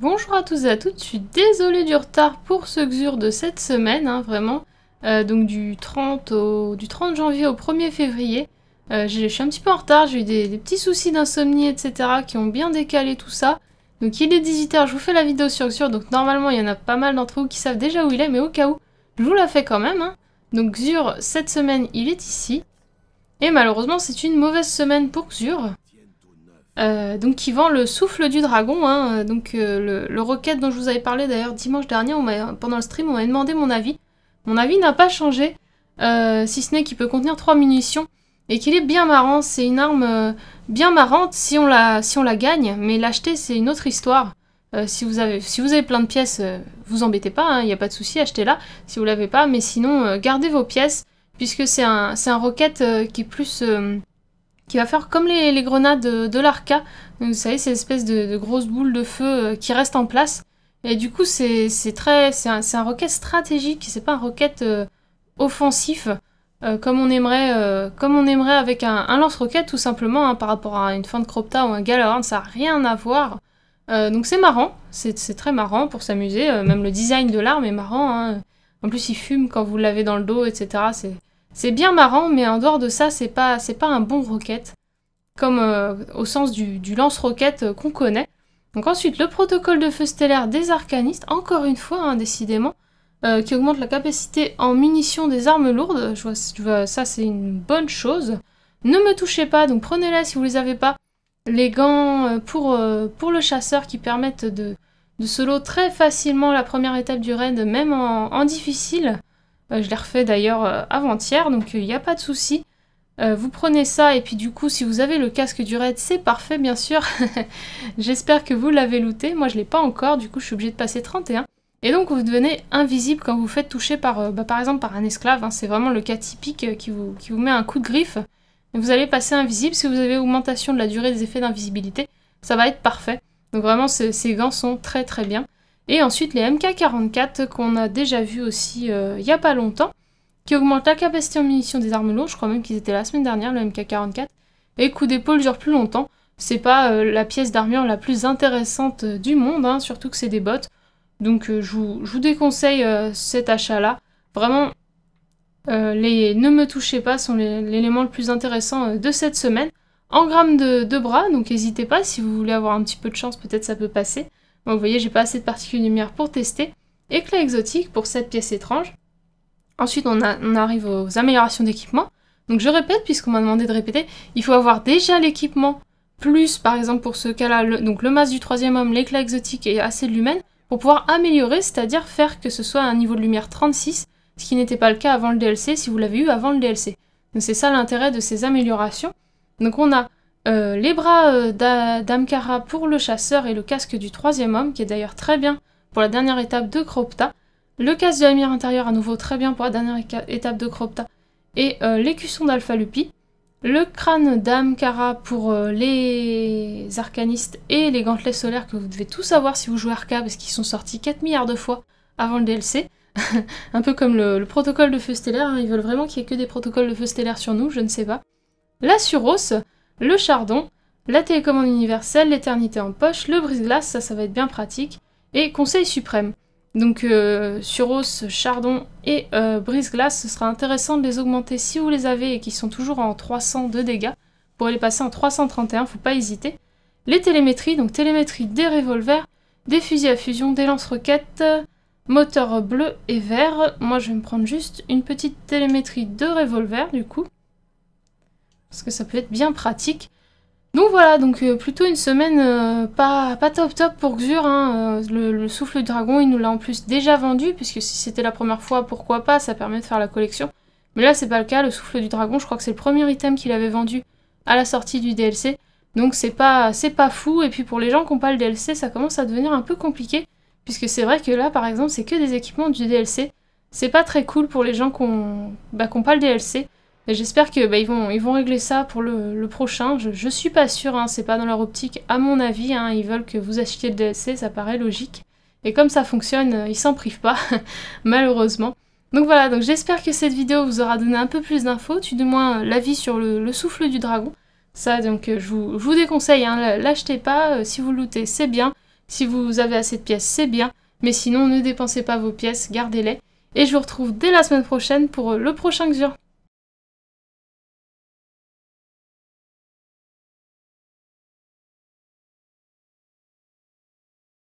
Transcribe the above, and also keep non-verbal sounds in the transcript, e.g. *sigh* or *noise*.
Bonjour à tous et à toutes, je suis désolée du retard pour ce XUR de cette semaine, hein, vraiment. Euh, donc du 30, au, du janvier au 1er février. Euh, j'ai je suis un petit peu en retard, j'ai eu des, petits soucis d'insomnie, etc. qui ont bien décalé tout ça. Donc il est 18h, je vous fais la vidéo sur XUR, donc normalement il y en a pas mal d'entre vous qui savent déjà où il est, mais au cas où, je vous la fais quand même. Hein. Donc XUR, cette semaine, il est ici. Et malheureusement, c'est une mauvaise semaine pour XUR. Euh, donc qui vend le souffle du dragon, hein, donc euh, le, le roquette dont je vous avais parlé d'ailleurs dimanche dernier, on pendant le stream, on m'avait demandé mon avis. Mon avis n'a pas changé, euh, si ce n'est qu'il peut contenir trois munitions et qu'il est bien marrant. C'est une arme bien marrante si on la, si on la gagne, mais l'acheter c'est une autre histoire. si, vous avez, si vous avez plein de pièces, vous embêtez pas, il hein, n'y a pas de souci, achetez-la si vous l'avez pas, mais sinon gardez vos pièces puisque c'est un, un roquette qui est plus qui va faire comme les, grenades de, de l'arca. vous savez, ces espèces de, de grosses boules de feu euh, qui reste en place. Et du coup, c'est très, c'est un, un rocket stratégique, c'est pas un rocket euh, offensif euh, comme on aimerait, comme on aimerait avec un, lance-roquette tout simplement hein, par rapport à une fin de Cropta ou un Galahorn, ça n'a rien à voir. donc c'est marrant, c'est très marrant pour s'amuser. même le design de l'arme est marrant. Hein. En plus, il fume quand vous l'avez dans le dos, etc. C'est bien marrant, mais en dehors de ça, c'est pas, c'est pas un bon rocket, comme euh, au sens du, lance-roquette euh, qu'on connaît. Donc ensuite, le protocole de feu stellaire des arcanistes, encore une fois, hein, décidément, euh, qui augmente la capacité en munitions des armes lourdes. Je ça, c'est une bonne chose. Ne me touchez pas, donc prenez-la si vous les avez pas. Les gants pour, pour le chasseur qui permettent de, de solo très facilement la première étape du raid, même en difficile. Bah, je l'ai refait d'ailleurs euh, avant-hier, donc il euh, n'y a pas de souci. Euh, vous prenez ça et puis du coup si vous avez le casque du raid c'est parfait bien sûr. *laughs* J'espère que vous l'avez looté, moi je l'ai pas encore du coup je suis obligée de passer 31. Et donc vous devenez invisible quand vous, faites toucher par, bah, par exemple par un esclave, hein. c'est vraiment le cas typique qui vous, qui vous met un coup de griffe. Vous allez passer invisible, si vous avez augmentation de la durée des effets d'invisibilité, ça va être parfait. Donc vraiment ces gants sont très très bien. Et ensuite les MK44 qu'on a déjà vu aussi euh, il n'y a pas longtemps, qui augmentent la capacité en munitions des armes longues, je crois même qu'ils étaient la semaine dernière, le MK44, et coup d'épaule dure plus longtemps. C'est pas euh, la pièce d'armure la plus intéressante euh, du monde, hein, surtout que c'est des bottes, Donc je, vous, déconseille cet achat-là. Vraiment, les Ne me touchez pas sont l'élément le plus intéressant de cette semaine. En grammes de, de bras, donc n'hésitez pas, si vous voulez avoir un petit peu de chance, peut-être ça peut passer vous voyez, j'ai pas assez de particules lumière pour tester. Éclat exotique pour cette pièce étrange. Ensuite, on, arrive aux améliorations d'équipement. Donc je répète, puisqu'on m'a demandé de répéter, il faut avoir déjà l'équipement, plus par exemple pour ce cas-là, donc le masque du troisième homme, l'éclat exotique et assez de lumen, pour pouvoir améliorer, c'est-à-dire faire que ce soit un niveau de lumière 36, ce qui n'était pas le cas avant le DLC, si vous l'avez eu avant le DLC. Donc c'est ça l'intérêt de ces améliorations. Donc on a euh, les bras euh, d'Amkara pour le chasseur et le casque du troisième homme, qui est d'ailleurs très bien pour la dernière étape de Cropta. Le casque de la lumière intérieure, à nouveau très bien pour la dernière étape de Cropta. Et euh, les l'écusson d'Alpha Lupi. Le crâne d'Amkara pour les arcanistes et les gantelets solaires que vous devez tous savoir si vous jouez Arca, parce qu'ils sont sortis 4 milliards de fois avant le DLC. *laughs* Un peu comme le, protocole de feu stellaire, hein. ils veulent vraiment qu'il n'y ait que des protocoles de feu stellaire sur nous, je ne sais pas. La Suros, le chardon, la télécommande universelle, l'éternité en poche, le brise-glace, ça, ça va être bien pratique, et conseil suprême. Donc euh, sur Os, Chardon et euh, Brise-Glace, ce sera intéressant de les augmenter si vous les avez et qui sont toujours en 300 de dégâts. Vous pourrez les passer en 331, faut pas hésiter. Les télémétries, donc télémétrie des revolvers, des fusils à fusion, des lance-roquettes, moteur bleu et vert. Moi je vais me prendre juste une petite télémétrie de revolver du coup parce que ça peut être bien pratique. Donc voilà, donc euh, plutôt une semaine euh, pas, pas top top pour Xur. Hein, euh, le, souffle du dragon, il nous l'a en plus déjà vendu, puisque si c'était la première fois, pourquoi pas, ça permet de faire la collection. Mais là, c'est pas le cas. Le souffle du dragon, je crois que c'est le premier item qu'il avait vendu à la sortie du DLC. Donc c'est pas, pas fou. Et puis pour les gens qui n'ont pas le DLC, ça commence à devenir un peu compliqué, puisque c'est vrai que là, par exemple, c'est que des équipements du DLC. C'est pas très cool pour les gens qui n'ont bah, pas le DLC j'espère que bah, vont ils vont régler ça pour le, prochain. Je, ne suis pas sûre, hein, c'est pas dans leur optique. À mon avis, hein. ils veulent que vous achetiez le DLC, ça paraît logique. Et comme ça fonctionne, euh, ils s'en privent pas, *laughs* malheureusement. Donc voilà, donc j'espère que cette vidéo vous aura donné un peu plus d'infos, tu du moins euh, l'avis sur le, souffle du dragon. Ça, donc euh, je vous, déconseille, hein, l'achetez pas, si vous lootez, c'est bien. Si vous avez assez de pièces, c'est bien. Mais sinon, ne dépensez pas vos pièces, gardez-les. Et je vous retrouve dès la semaine prochaine pour le prochain Xur.